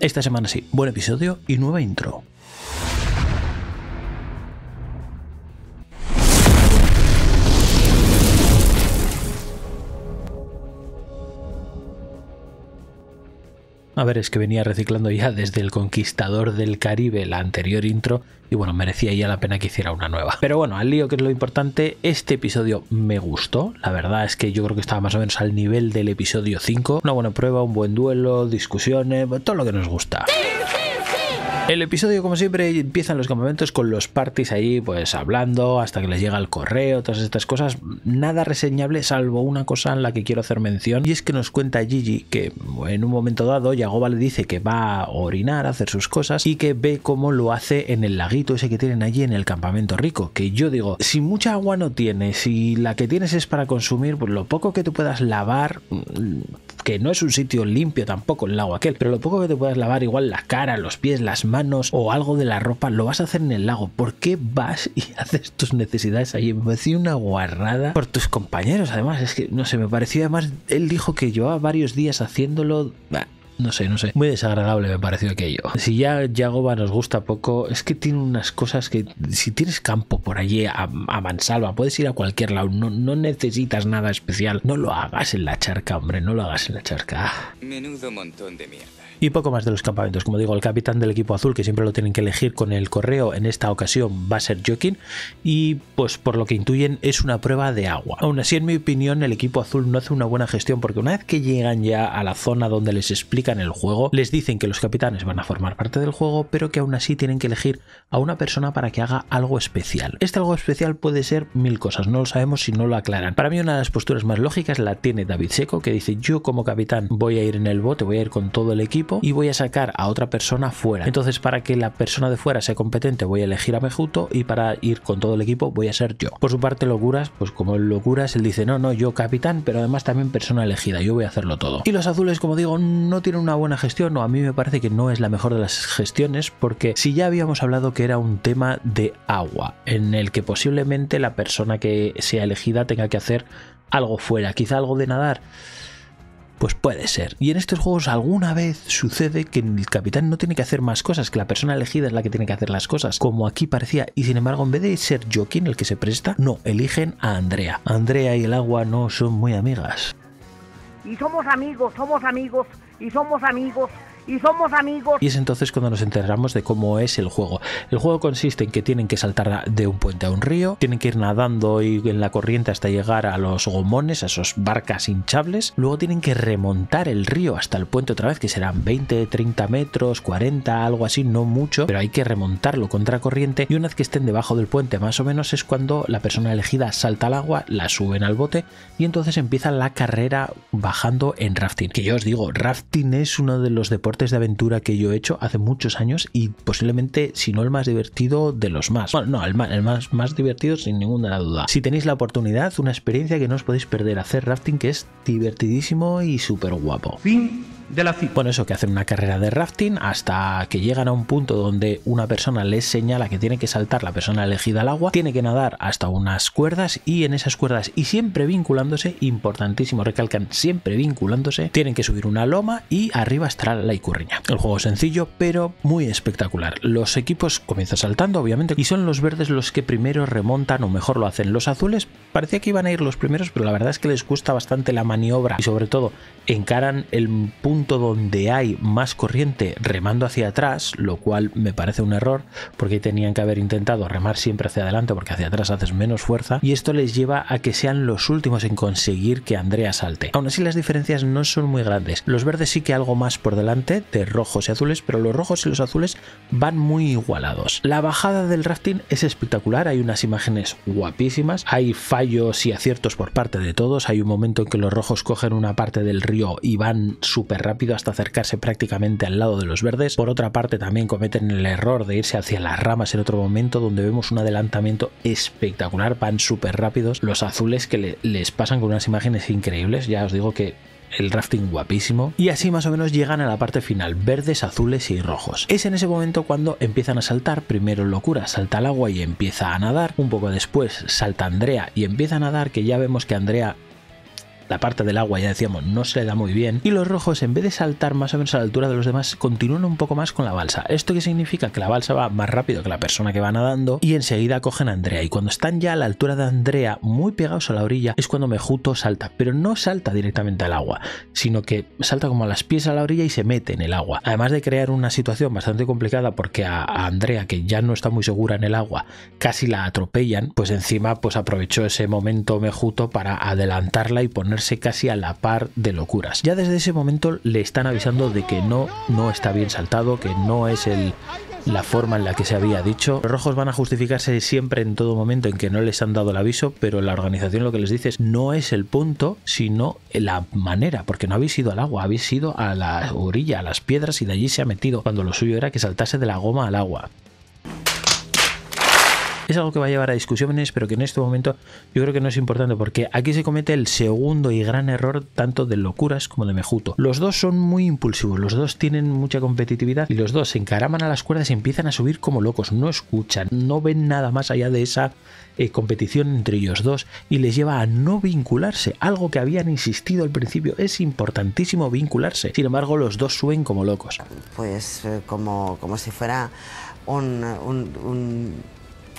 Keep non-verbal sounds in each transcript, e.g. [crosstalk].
Esta semana sí, buen episodio y nueva intro. A ver, es que venía reciclando ya desde el Conquistador del Caribe la anterior intro y bueno, merecía ya la pena que hiciera una nueva. Pero bueno, al lío que es lo importante, este episodio me gustó, la verdad es que yo creo que estaba más o menos al nivel del episodio 5. Una buena prueba, un buen duelo, discusiones, todo lo que nos gusta. El episodio, como siempre, empiezan los campamentos con los parties ahí, pues hablando, hasta que les llega el correo, todas estas cosas. Nada reseñable, salvo una cosa en la que quiero hacer mención, y es que nos cuenta Gigi que en un momento dado Yagoba le dice que va a orinar, a hacer sus cosas, y que ve cómo lo hace en el laguito ese que tienen allí en el campamento rico. Que yo digo, si mucha agua no tienes y la que tienes es para consumir, pues lo poco que tú puedas lavar, mm, que no es un sitio limpio tampoco el lago aquel, pero lo poco que te puedas lavar, igual la cara, los pies, las manos, manos o algo de la ropa, lo vas a hacer en el lago. ¿Por qué vas y [laughs] haces tus necesidades ahí? Me pareció una guarrada por tus compañeros. Además, es que no sé, me pareció. Además, él dijo que llevaba varios días haciéndolo. No sé, no sé. Muy desagradable me pareció aquello. Si ya Yagoba nos gusta poco, es que tiene unas cosas que si tienes campo por allí a, mansalva, puedes ir a cualquier lado, no, necesitas nada especial. No lo hagas en la charca, hombre, no lo hagas en la charca. Ah. Menudo montón de mierda. Y poco más de los campamentos. Como digo, el capitán del equipo azul, que siempre lo tienen que elegir con el correo, en esta ocasión va a ser Joaquín. Y pues por lo que intuyen, es una prueba de agua. Aún así, en mi opinión, el equipo azul no hace una buena gestión porque una vez que llegan ya a la zona donde les explican el juego, les dicen que los capitanes van a formar parte del juego, pero que aún así tienen que elegir a una persona para que haga algo especial. Este algo especial puede ser mil cosas, no lo sabemos si no lo aclaran. Para mí una de las posturas más lógicas la tiene David Seco, que dice yo como capitán voy a ir en el bote, voy a ir con todo el equipo, y voy a sacar a otra persona fuera. Entonces, para que la persona de fuera sea competente, voy a elegir a Mejuto y para ir con todo el equipo voy a ser yo. Por su parte, Locuras, pues como Locuras, él dice, no, no, yo capitán, pero además también persona elegida, yo voy a hacerlo todo. Y los azules, como digo, no tienen una buena gestión, o a mí me parece que no es la mejor de las gestiones, porque si ya habíamos hablado que era un tema de agua, en el que posiblemente la persona que sea elegida tenga que hacer algo fuera, quizá algo de nadar pues puede ser. Y en estos juegos alguna vez sucede que el capitán no tiene que hacer más cosas, que la persona elegida es la que tiene que hacer las cosas, como aquí parecía. Y sin embargo, en vez de ser Joaquín el que se presta, no, eligen a Andrea. Andrea y el agua no son muy amigas. Y somos amigos, somos amigos, y somos amigos, y somos amigos. Y es entonces cuando nos enteramos de cómo es el juego. El juego consiste en que tienen que saltar de un puente a un río, tienen que ir nadando y en la corriente hasta llegar a los gomones, a esos barcas hinchables, luego tienen que remontar el río hasta el puente otra vez, que serán 20, 30 metros, 40, algo así, no mucho, pero hay que remontarlo contra corriente y una vez que estén debajo del puente más o menos es cuando la persona elegida salta al agua, la suben al bote y entonces empieza la carrera bajando en rafting. Que yo os digo, rafting es uno de los deportes de aventura que yo he hecho hace muchos años y posiblemente, si no el más divertido, de los más. Bueno, no, el más, el más, divertido sin ninguna duda. Si tenéis la oportunidad, una experiencia que no os podéis perder, hacer rafting que es divertidísimo y súper guapo. Fin de la Bueno, eso que hacen una carrera de rafting hasta que llegan a un punto donde una persona les señala que tiene que saltar la persona elegida al agua, tiene que nadar hasta unas cuerdas y en esas cuerdas y siempre vinculándose, importantísimo, recalcan siempre vinculándose, tienen que subir una loma y arriba estará la icurriña. El juego sencillo pero muy espectacular. Los equipos comienzan saltando obviamente y son los verdes los que primero remontan o mejor lo hacen los azules parecía que iban a ir los primeros, pero la verdad es que les cuesta bastante la maniobra y sobre todo encaran el punto donde hay más corriente remando hacia atrás, lo cual me parece un error porque tenían que haber intentado remar siempre hacia adelante porque hacia atrás haces menos fuerza y esto les lleva a que sean los últimos en conseguir que Andrea salte. Aún así las diferencias no son muy grandes. Los verdes sí que algo más por delante de rojos y azules, pero los rojos y los azules van muy igualados. La bajada del rafting es espectacular, hay unas imágenes guapísimas, hay fallos fallos y aciertos por parte de todos. Hay un momento en que los rojos cogen una parte del río y van súper rápido hasta acercarse prácticamente al lado de los verdes. Por otra parte, también cometen el error de irse hacia las ramas en otro momento, donde vemos un adelantamiento espectacular. Van súper rápidos los azules que les pasan con unas imágenes increíbles. Ya os digo que el rafting guapísimo. Y así más o menos llegan a la parte final, verdes, azules y rojos. Es en ese momento cuando empiezan a saltar, primero locura, salta al agua y empieza a nadar, un poco después salta Andrea y empieza a nadar, que ya vemos que Andrea la parte del agua, ya decíamos, no se le da muy bien. Y los rojos, en vez de saltar más o menos a la altura de los demás, continúan un poco más con la balsa. ¿Esto que significa? Que la balsa va más rápido que la persona que va nadando y enseguida cogen a Andrea. Y cuando están ya a la altura de Andrea, muy pegados a la orilla, es cuando Mejuto salta. Pero no salta directamente al agua, sino que salta como a las pies a la orilla y se mete en el agua. Además de crear una situación bastante complicada porque a, a Andrea, que ya no está muy segura en el agua, casi la atropellan, pues encima pues aprovechó ese momento Mejuto para adelantarla y poner casi a la par de locuras. Ya desde ese momento le están avisando de que no, no está bien saltado, que no es la forma en la que se había dicho. Los rojos van a justificarse siempre en todo momento en que no les han dado el aviso, pero la organización lo que les dice es no es el punto, sino la manera, porque no habéis ido al agua, habéis ido a la orilla, a las piedras y de allí se ha metido, cuando lo suyo era que saltase de la goma al agua. Es algo que va a llevar a discusiones, pero que en este momento yo creo que no es importante porque aquí se comete el segundo y gran error tanto de locuras como de mejuto. Los dos son muy impulsivos, los dos tienen mucha competitividad y los dos se encaraman a las cuerdas y empiezan a subir como locos, no escuchan, no ven nada más allá de esa eh, competición entre ellos dos y les lleva a no vincularse, algo que habían insistido al principio, es importantísimo vincularse, sin embargo los dos suben como locos. Pues eh, como, como si fuera un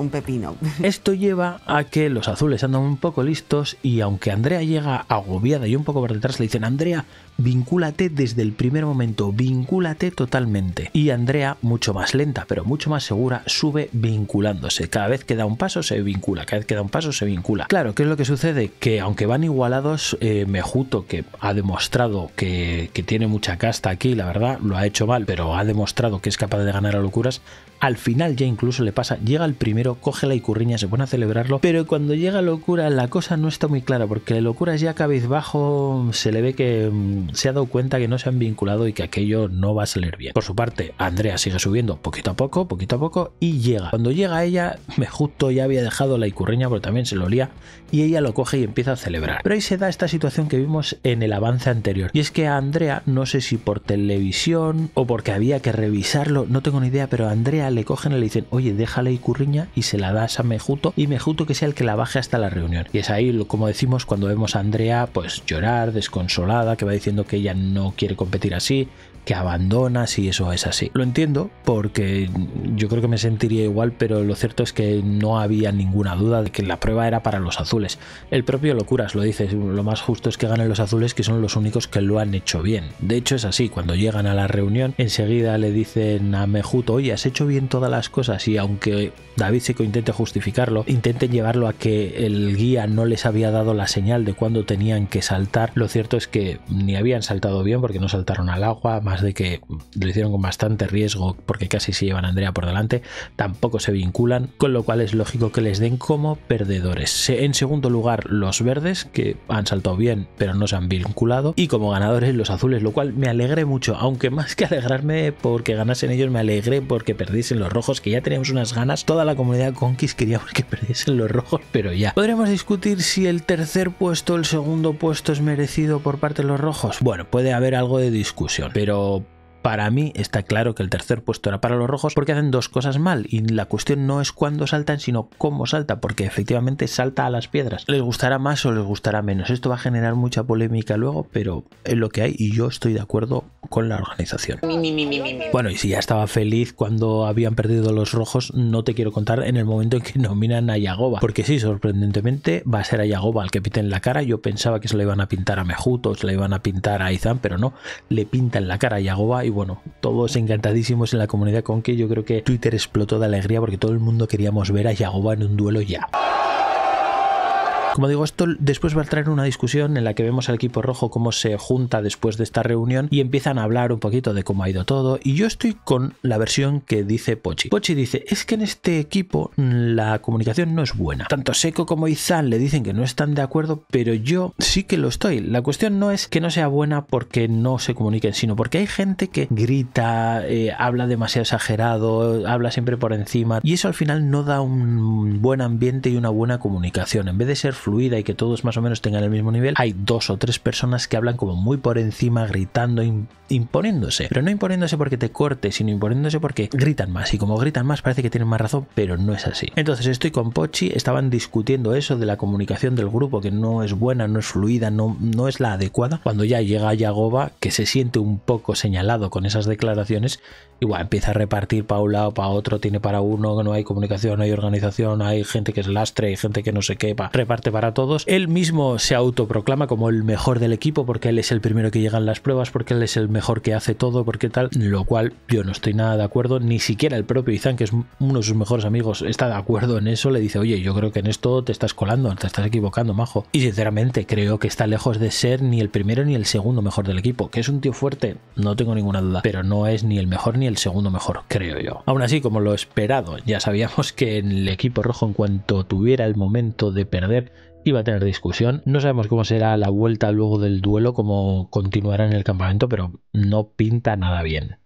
un pepino. [laughs] Esto lleva a que los azules andan un poco listos y aunque Andrea llega agobiada y un poco por detrás le dicen, Andrea, vincúlate desde el primer momento, vincúlate totalmente. Y Andrea, mucho más lenta, pero mucho más segura, sube vinculándose. Cada vez que da un paso se vincula, cada vez que da un paso se vincula. Claro, ¿qué es lo que sucede? Que aunque van igualados, eh, Mejuto, que ha demostrado que, que tiene mucha casta aquí, la verdad, lo ha hecho mal, pero ha demostrado que es capaz de ganar a locuras, al final ya incluso le pasa, llega el primero, coge la icurriña, se pone a celebrarlo, pero cuando llega Locura la cosa no está muy clara porque la Locura es ya cabizbajo se le ve que mm, se ha dado cuenta que no se han vinculado y que aquello no va a salir bien. Por su parte, Andrea sigue subiendo poquito a poco, poquito a poco y llega. Cuando llega ella, me justo ya había dejado la icurriña pero también se lo olía y ella lo coge y empieza a celebrar. Pero ahí se da esta situación que vimos en el avance anterior y es que a Andrea, no sé si por televisión o porque había que revisarlo, no tengo ni idea, pero Andrea le cogen y le dicen, oye, déjale y curriña y se la das a Mejuto y Mejuto que sea el que la baje hasta la reunión. Y es ahí, como decimos, cuando vemos a Andrea pues llorar, desconsolada, que va diciendo que ella no quiere competir así, que abandona si eso es así. Lo entiendo porque yo creo que me sentiría igual, pero lo cierto es que no había ninguna duda de que la prueba era para los azules. El propio Locuras lo dice, lo más justo es que ganen los azules que son los únicos que lo han hecho bien. De hecho es así, cuando llegan a la reunión enseguida le dicen a Mejuto, oye, has hecho bien en todas las cosas y aunque David Seco intente justificarlo, intenten llevarlo a que el guía no les había dado la señal de cuándo tenían que saltar, lo cierto es que ni habían saltado bien porque no saltaron al agua, más de que lo hicieron con bastante riesgo porque casi se llevan a Andrea por delante, tampoco se vinculan, con lo cual es lógico que les den como perdedores. En segundo lugar, los verdes, que han saltado bien pero no se han vinculado, y como ganadores los azules, lo cual me alegré mucho, aunque más que alegrarme porque ganasen ellos, me alegré porque perdí en los rojos, que ya teníamos unas ganas, toda la comunidad Conquist queríamos que [laughs] perdiesen los rojos, pero ya. ¿Podríamos discutir si el tercer puesto, o el segundo puesto es merecido por parte de los rojos? Bueno, puede haber algo de discusión, pero para mí está claro que el tercer puesto era para los rojos porque hacen dos cosas mal y la cuestión no es cuándo saltan, sino cómo salta, porque efectivamente salta a las piedras. Les gustará más o les gustará menos. Esto va a generar mucha polémica luego, pero es lo que hay y yo estoy de acuerdo con la organización. Bueno, y si ya estaba feliz cuando habían perdido los rojos, no te quiero contar en el momento en que [laughs] nominan a Yagoba, porque sí, sorprendentemente va a ser a Yagoba el que piten la cara. Yo pensaba que se le iban a pintar a Mejuto, se la iban a pintar a Izan, pero no, le pintan la cara a Yagoba y bueno, todos encantadísimos en la comunidad con que yo creo que Twitter explotó de alegría porque todo el mundo queríamos ver a Yagoba en un duelo ya. Como digo, esto después va a traer una discusión en la que vemos al equipo rojo cómo se junta después de esta reunión y empiezan a hablar un poquito de cómo ha ido todo. Y yo estoy con la versión que dice Pochi. Pochi dice, es que en este equipo la comunicación no es buena. Tanto Seco como Izan le dicen que no están de acuerdo, pero yo sí que lo estoy. La cuestión no es que no sea buena porque no se comuniquen, sino porque hay gente que grita, eh, habla demasiado exagerado, habla siempre por encima. Y eso al final no da un buen ambiente y una buena comunicación. En vez de ser fluida y que todos más o menos tengan el mismo nivel, hay dos o tres personas que hablan como muy por encima, gritando, imponiéndose. Pero no imponiéndose porque te corte, sino imponiéndose porque gritan más. Y como gritan más, parece que tienen más razón, pero no es así. Entonces estoy con Pochi, estaban discutiendo eso de la comunicación del grupo, que no es buena, no es fluida, no, no es la adecuada. Cuando ya llega Yagoba, que se siente un poco señalado con esas declaraciones, igual empieza a repartir para un lado, para otro, tiene para uno, no hay comunicación, no hay organización, hay gente que es lastre, y gente que no se quepa reparte para todos. Él mismo se autoproclama como el mejor del equipo porque él es el primero que llega en las pruebas, porque él es el mejor que hace todo, porque tal, lo cual yo no estoy nada de acuerdo, ni siquiera el propio Izan, que es uno de sus mejores amigos, está de acuerdo en eso, le dice, oye, yo creo que en esto te estás colando, te estás equivocando, majo. Y sinceramente creo que está lejos de ser ni el primero ni el segundo mejor del equipo, que es un tío fuerte, no tengo ninguna duda, pero no es ni el mejor ni el segundo mejor, creo yo. Aún así, como lo esperado, ya sabíamos que en el equipo rojo en cuanto tuviera el momento de perder, Iba a tener discusión. No sabemos cómo será la vuelta luego del duelo, cómo continuará en el campamento, pero no pinta nada bien.